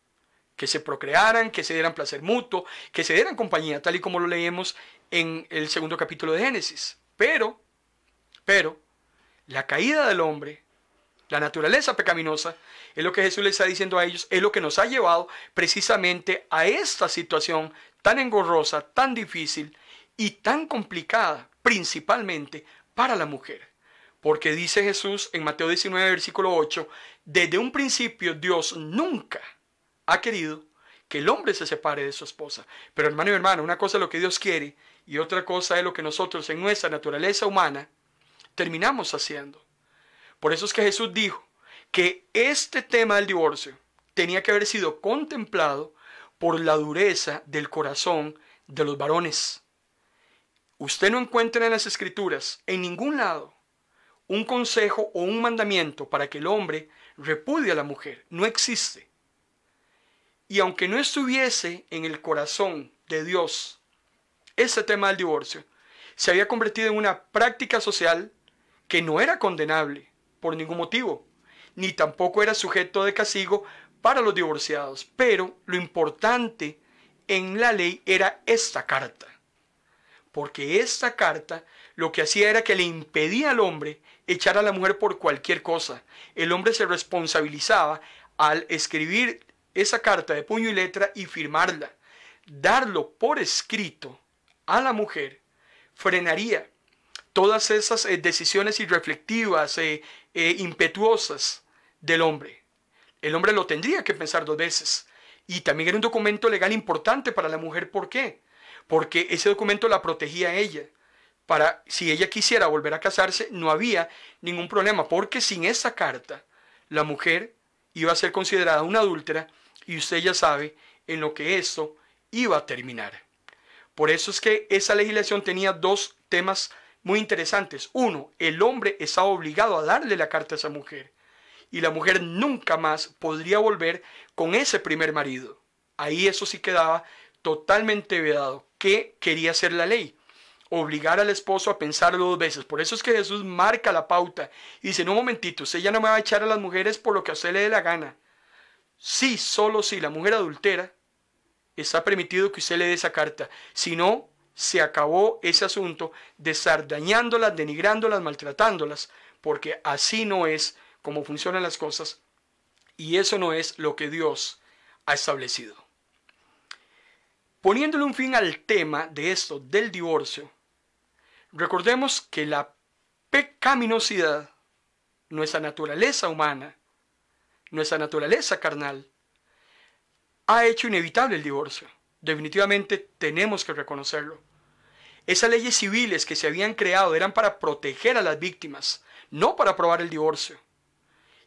que se procrearan, que se dieran placer mutuo, que se dieran compañía, tal y como lo leemos en el segundo capítulo de Génesis. Pero, pero, la caída del hombre, la naturaleza pecaminosa, es lo que Jesús les está diciendo a ellos, es lo que nos ha llevado precisamente a esta situación tan engorrosa, tan difícil y tan complicada, principalmente para la mujer. Porque dice Jesús en Mateo 19, versículo 8, desde un principio Dios nunca ha querido que el hombre se separe de su esposa. Pero hermano y hermana, una cosa es lo que Dios quiere y otra cosa es lo que nosotros en nuestra naturaleza humana terminamos haciendo. Por eso es que Jesús dijo, que este tema del divorcio tenía que haber sido contemplado por la dureza del corazón de los varones. Usted no encuentra en las escrituras, en ningún lado, un consejo o un mandamiento para que el hombre repudie a la mujer. No existe. Y aunque no estuviese en el corazón de Dios este tema del divorcio, se había convertido en una práctica social que no era condenable por ningún motivo ni tampoco era sujeto de castigo para los divorciados. Pero lo importante en la ley era esta carta. Porque esta carta lo que hacía era que le impedía al hombre echar a la mujer por cualquier cosa. El hombre se responsabilizaba al escribir esa carta de puño y letra y firmarla. Darlo por escrito a la mujer frenaría todas esas eh, decisiones irreflectivas, e impetuosas del hombre. El hombre lo tendría que pensar dos veces. Y también era un documento legal importante para la mujer. ¿Por qué? Porque ese documento la protegía a ella. Para, si ella quisiera volver a casarse, no había ningún problema, porque sin esa carta, la mujer iba a ser considerada una adúltera y usted ya sabe en lo que esto iba a terminar. Por eso es que esa legislación tenía dos temas muy interesantes. Uno, el hombre estaba obligado a darle la carta a esa mujer y la mujer nunca más podría volver con ese primer marido. Ahí eso sí quedaba totalmente vedado. ¿Qué quería hacer la ley? Obligar al esposo a pensarlo dos veces. Por eso es que Jesús marca la pauta y dice, no, un momentito, usted ya no me va a echar a las mujeres por lo que a usted le dé la gana. Sí, solo si la mujer adultera está permitido que usted le dé esa carta. Si no, se acabó ese asunto de estar dañándolas, denigrándolas, maltratándolas, porque así no es cómo funcionan las cosas, y eso no es lo que Dios ha establecido. Poniéndole un fin al tema de esto, del divorcio, recordemos que la pecaminosidad, nuestra naturaleza humana, nuestra naturaleza carnal, ha hecho inevitable el divorcio. Definitivamente tenemos que reconocerlo. Esas leyes civiles que se habían creado eran para proteger a las víctimas, no para aprobar el divorcio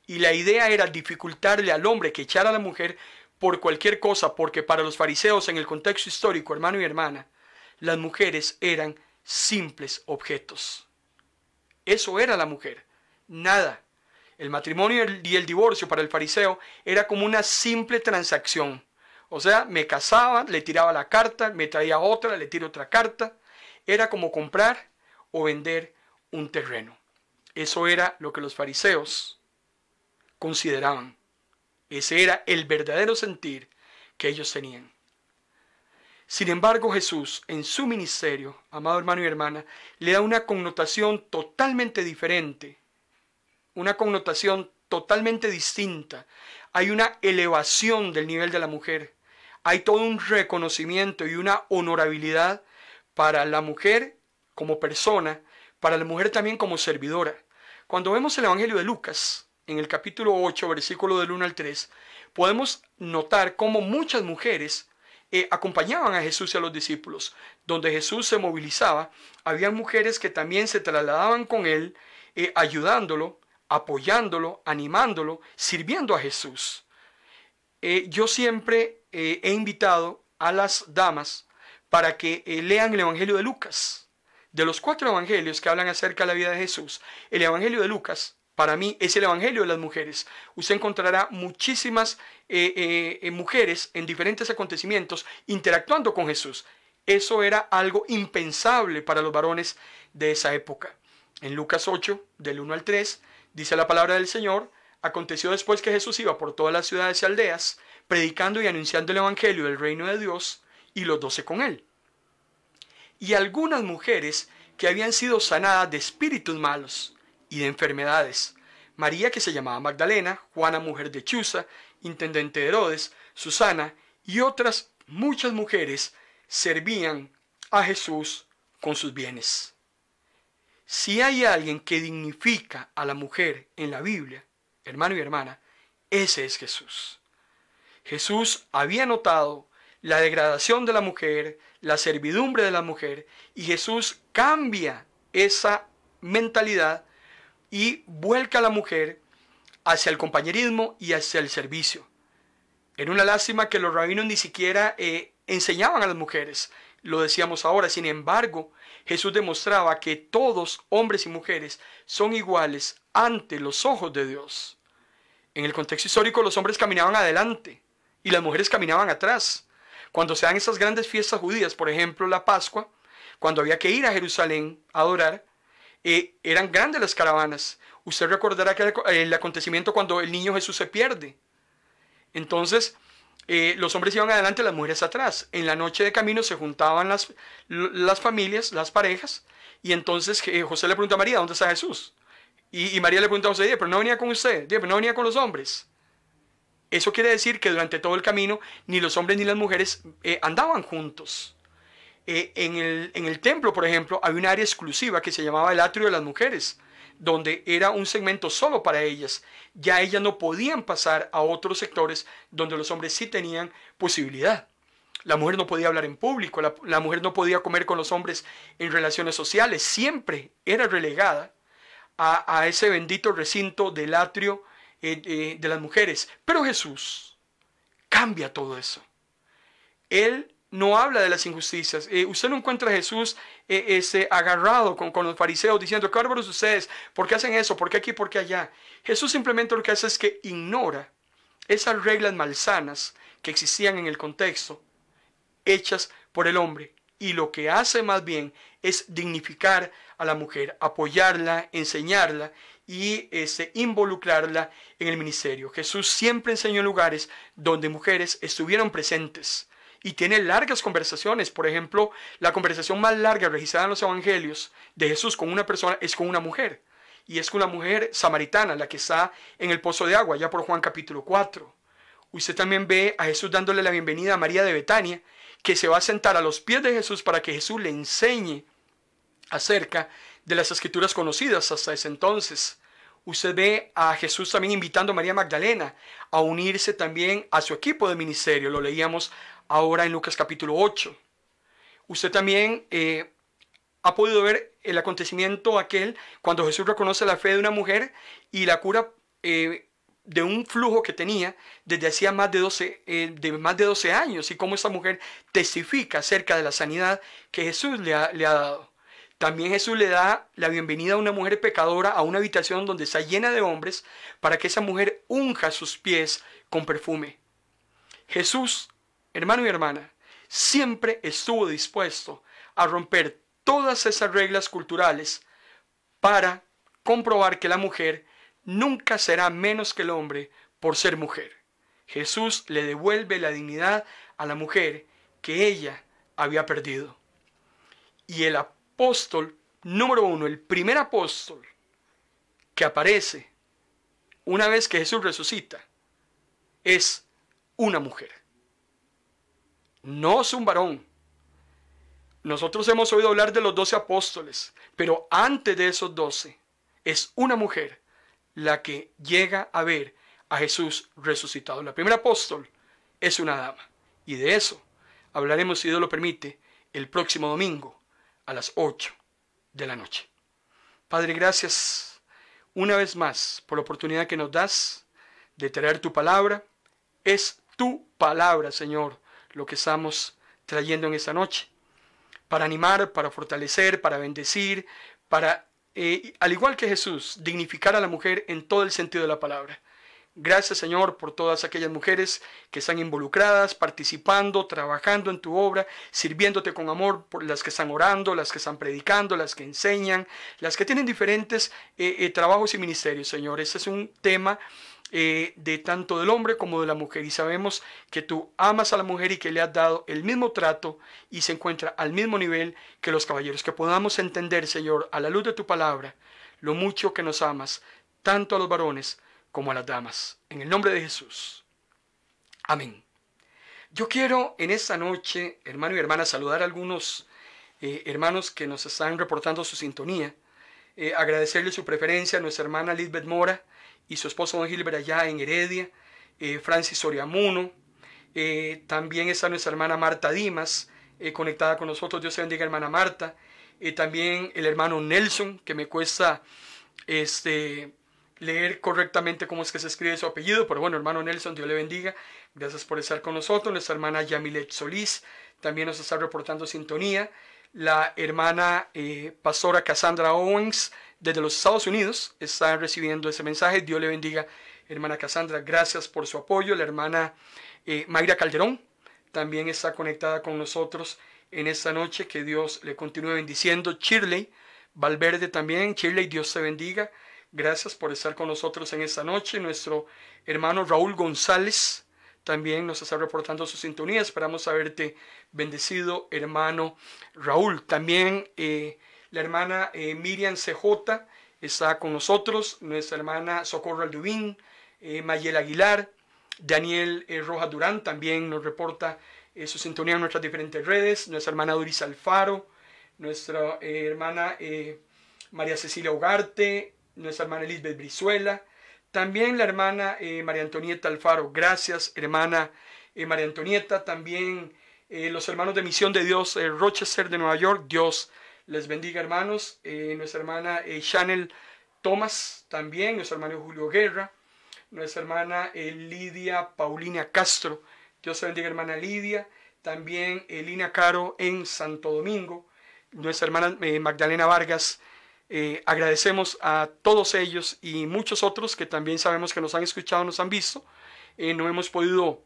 y la idea era dificultarle al hombre que echara a la mujer por cualquier cosa, porque para los fariseos en el contexto histórico, hermano y hermana, las mujeres eran simples objetos. Eso era la mujer, nada. El matrimonio y el divorcio para el fariseo era como una simple transacción. O sea, me casaba, le tiraba la carta, me traía otra, le tiro otra carta. Era como comprar o vender un terreno. Eso era lo que los fariseos consideraban. Ese era el verdadero sentir que ellos tenían. Sin embargo, Jesús, en su ministerio, amado hermano y hermana, le da una connotación totalmente diferente, una connotación totalmente distinta. Hay una elevación del nivel de la mujer, hay todo un reconocimiento y una honorabilidad para la mujer como persona, para la mujer también como servidora. Cuando vemos el Evangelio de Lucas, en el capítulo 8, versículo del 1 al 3, podemos notar cómo muchas mujeres eh, acompañaban a Jesús y a los discípulos. Donde Jesús se movilizaba, había mujeres que también se trasladaban con él, eh, ayudándolo, apoyándolo, animándolo, sirviendo a Jesús. Eh, yo siempre he invitado a las damas para que lean el Evangelio de Lucas. De los cuatro evangelios que hablan acerca de la vida de Jesús, el Evangelio de Lucas para mí es el Evangelio de las mujeres. Usted encontrará muchísimas eh, eh, eh, mujeres en diferentes acontecimientos interactuando con Jesús. Eso era algo impensable para los varones de esa época. En Lucas 8, del 1 al 3, dice la palabra del Señor, aconteció después que Jesús iba por todas las ciudades y aldeas, predicando y anunciando el Evangelio del reino de Dios, y los doce con él. Y algunas mujeres que habían sido sanadas de espíritus malos, y de enfermedades. María, que se llamaba Magdalena, Juana, mujer de Chuza, intendente de Herodes, Susana y otras muchas mujeres servían a Jesús con sus bienes. Si hay alguien que dignifica a la mujer en la Biblia, hermano y hermana, ese es Jesús. Jesús había notado la degradación de la mujer, la servidumbre de la mujer, y Jesús cambia esa mentalidad y vuelca a la mujer hacia el compañerismo y hacia el servicio. Era una lástima que los rabinos ni siquiera eh, enseñaban a las mujeres, lo decíamos ahora, sin embargo, Jesús demostraba que todos, hombres y mujeres, son iguales ante los ojos de Dios. En el contexto histórico los hombres caminaban adelante y las mujeres caminaban atrás. Cuando se dan esas grandes fiestas judías, por ejemplo la Pascua, cuando había que ir a Jerusalén a adorar, eh, eran grandes las caravanas. Usted recordará el acontecimiento cuando el niño Jesús se pierde. Entonces, eh, los hombres iban adelante, las mujeres atrás. En la noche de camino se juntaban las, las familias, las parejas, y entonces eh, José le pregunta a María, ¿dónde está Jesús? Y, María le pregunta a José, pero no venía con usted, pero no venía con los hombres. Eso quiere decir que durante todo el camino ni los hombres ni las mujeres andaban juntos. Eh, en, el, en el templo, por ejemplo, hay un área exclusiva que se llamaba el atrio de las mujeres, donde era un segmento solo para ellas. Ya ellas no podían pasar a otros sectores donde los hombres sí tenían posibilidad. La mujer no podía hablar en público, la, mujer no podía comer con los hombres en relaciones sociales, siempre era relegada a, ese bendito recinto del atrio eh, de las mujeres. Pero Jesús cambia todo eso. Él no habla de las injusticias. Eh, usted no encuentra a Jesús eh, ese, agarrado con, los fariseos diciendo, qué árboles ustedes, ¿por qué hacen eso? ¿Por qué aquí? ¿Por qué allá? Jesús simplemente lo que hace es que ignora esas reglas malsanas que existían en el contexto, hechas por el hombre. Y lo que hace más bien es dignificar a la mujer, apoyarla, enseñarla y involucrarla en el ministerio. Jesús siempre enseñó lugares donde mujeres estuvieron presentes y tiene largas conversaciones. Por ejemplo, la conversación más larga registrada en los evangelios de Jesús con una persona es con una mujer. Y es con la mujer samaritana, la que está en el pozo de agua, ya por Juan capítulo 4. Usted también ve a Jesús dándole la bienvenida a María de Betania, que se va a sentar a los pies de Jesús para que Jesús le enseñe acerca de las escrituras conocidas hasta ese entonces. Usted ve a Jesús también invitando a María Magdalena a unirse también a su equipo de ministerio. Lo leíamos ahora en Lucas capítulo 8. Usted también eh, ha podido ver el acontecimiento aquel cuando Jesús reconoce la fe de una mujer y la cura eh, de un flujo que tenía desde hacía más de, 12, eh, de más de años y cómo esa mujer testifica acerca de la sanidad que Jesús le ha, le ha dado. También Jesús le da la bienvenida a una mujer pecadora a una habitación donde está llena de hombres para que esa mujer unja sus pies con perfume. Jesús hermano y hermana, siempre estuvo dispuesto a romper todas esas reglas culturales para comprobar que la mujer nunca será menos que el hombre por ser mujer. Jesús le devuelve la dignidad a la mujer que ella había perdido. Y el apóstol número uno, el primer apóstol que aparece una vez que Jesús resucita, es una mujer. No es un varón. Nosotros hemos oído hablar de los doce apóstoles, pero antes de esos doce es una mujer la que llega a ver a Jesús resucitado. La primera apóstol es una dama. Y de eso hablaremos, si Dios lo permite, el próximo domingo a las ocho de la noche. Padre, gracias una vez más por la oportunidad que nos das de traer tu palabra. Es tu palabra, Señor, lo que estamos trayendo en esta noche. Para animar, para fortalecer, para bendecir, para, eh, al igual que Jesús, dignificar a la mujer en todo el sentido de la palabra. Gracias Señor por todas aquellas mujeres que están involucradas, participando, trabajando en tu obra, sirviéndote con amor por las que están orando, las que están predicando, las que enseñan, las que tienen diferentes eh, eh, trabajos y ministerios, Señor. Ese es un tema eh, de tanto del hombre como de la mujer. Y sabemos que tú amas a la mujer y que le has dado el mismo trato y se encuentra al mismo nivel que los caballeros. Que podamos entender, Señor, a la luz de tu palabra, lo mucho que nos amas, tanto a los varones como a las damas. En el nombre de Jesús. Amén. Yo quiero en esta noche, hermano y hermana, saludar a algunos eh, hermanos que nos están reportando su sintonía. Eh, agradecerle su preferencia a nuestra hermana Lisbeth Mora, y su esposo Don Gilbert allá en Heredia, eh, Francis Oriamuno, eh, también está nuestra hermana Marta Dimas, eh, conectada con nosotros, Dios se bendiga hermana Marta, también el hermano Nelson, que me cuesta este, leer correctamente cómo es que se escribe su apellido, pero bueno, hermano Nelson, Dios le bendiga, gracias por estar con nosotros, nuestra hermana Yamilet Solís, también nos está reportando sintonía, la hermana pastora Cassandra Owens, desde los Estados Unidos están recibiendo ese mensaje. Dios le bendiga, hermana Cassandra. Gracias por su apoyo. La hermana eh, Mayra Calderón también está conectada con nosotros en esta noche. Que Dios le continúe bendiciendo. Shirley Valverde también. Shirley, Dios te bendiga. Gracias por estar con nosotros en esta noche. Nuestro hermano Raúl González también nos está reportando su sintonía. Esperamos haberte bendecido, hermano Raúl. También. Eh, la hermana eh, Miriam CJ está con nosotros, nuestra hermana Socorro Alduvín eh, Mayel Aguilar, Daniel eh, Rojas Durán también nos reporta su sintonía en nuestras diferentes redes, nuestra hermana Doris Alfaro, nuestra hermana María Cecilia Ugarte, nuestra hermana Elizabeth Brizuela, también la hermana María Antonieta Alfaro, gracias hermana María Antonieta, también los hermanos de Misión de Dios Rochester de Nueva York, Dios les bendiga hermanos, eh, nuestra hermana Chanel eh, Thomas también, nuestro hermano Julio Guerra, nuestra hermana eh, Lidia Paulina Castro. Dios te bendiga hermana Lidia, también Elina Caro en Santo Domingo, nuestra hermana Magdalena Vargas. agradecemos a todos ellos y muchos otros que también sabemos que nos han escuchado, nos han visto. no hemos podido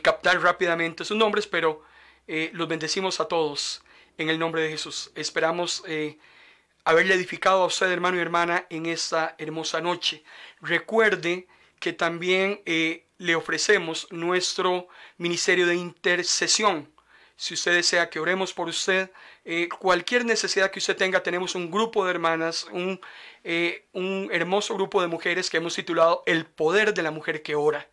captar rápidamente sus nombres, pero los bendecimos a todos en el nombre de Jesús. Esperamos eh, haberle edificado a usted, hermano y hermana, en esta hermosa noche. Recuerde que también eh, le ofrecemos nuestro ministerio de intercesión. Si usted desea que oremos por usted, eh, cualquier necesidad que usted tenga, tenemos un grupo de hermanas, un hermoso grupo de mujeres que hemos titulado El Poder de la Mujer que Ora.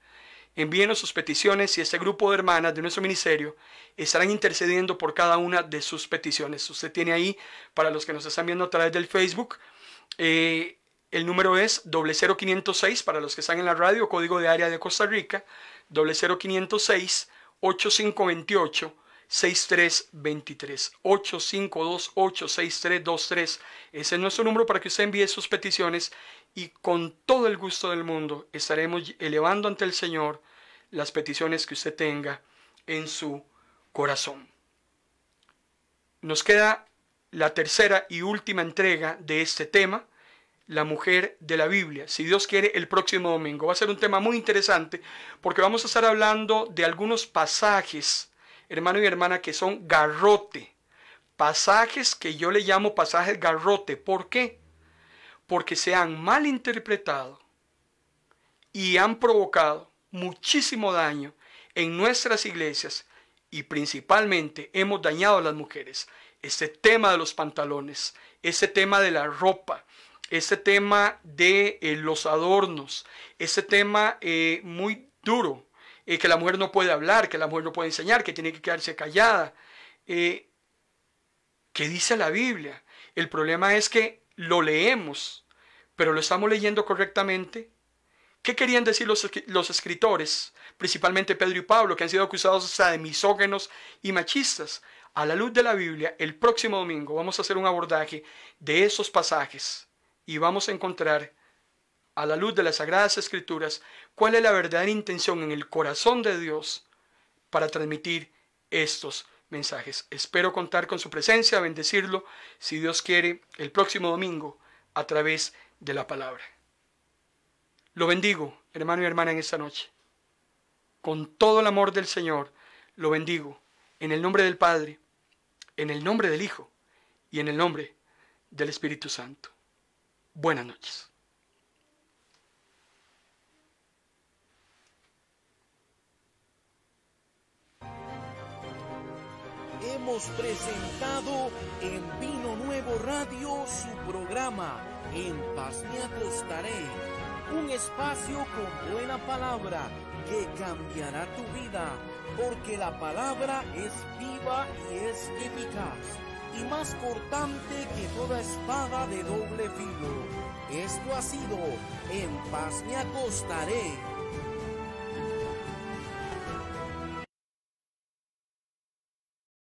Envíenos sus peticiones y este grupo de hermanas de nuestro ministerio estarán intercediendo por cada una de sus peticiones. Usted tiene ahí, para los que nos están viendo a través del Facebook, eh, el número es 00506 para los que están en la radio, código de área de Costa Rica, 00506 8528 6323 8528 6323 Ese es nuestro número para que usted envíe sus peticiones y con todo el gusto del mundo estaremos elevando ante el Señor las peticiones que usted tenga en su corazón. Nos queda la tercera y última entrega de este tema, la mujer de la Biblia, si Dios quiere, el próximo domingo. Va a ser un tema muy interesante porque vamos a estar hablando de algunos pasajes, hermano y hermana, que son garrote. Pasajes que yo le llamo pasajes garrote. ¿Por qué? porque se han malinterpretado y han provocado muchísimo daño en nuestras iglesias y principalmente hemos dañado a las mujeres. Este tema de los pantalones, ese tema de la ropa, este tema de eh, los adornos, ese tema eh, muy duro, eh, que la mujer no puede hablar, que la mujer no puede enseñar, que tiene que quedarse callada. ¿Qué dice la Biblia? El problema es que lo leemos pero lo estamos leyendo correctamente. ¿Qué querían decir los, los escritores, principalmente Pedro y Pablo, que han sido acusados hasta de misógenos y machistas? A la luz de la Biblia, el próximo domingo vamos a hacer un abordaje de esos pasajes y vamos a encontrar, a la luz de las Sagradas Escrituras, cuál es la verdadera intención en el corazón de Dios para transmitir estos mensajes. Espero contar con su presencia, bendecirlo, si Dios quiere, el próximo domingo a través de de la palabra. Lo bendigo, hermano y hermana, en esta noche. Con todo el amor del Señor, lo bendigo en el nombre del Padre, en el nombre del Hijo y en el nombre del Espíritu Santo. Buenas noches. hemos presentado en Vino Nuevo Radio su programa En Paz me acostaré, un espacio con buena palabra que cambiará tu vida, porque la palabra es viva y es eficaz, y más cortante que toda espada de doble filo. Esto ha sido En Paz me acostaré.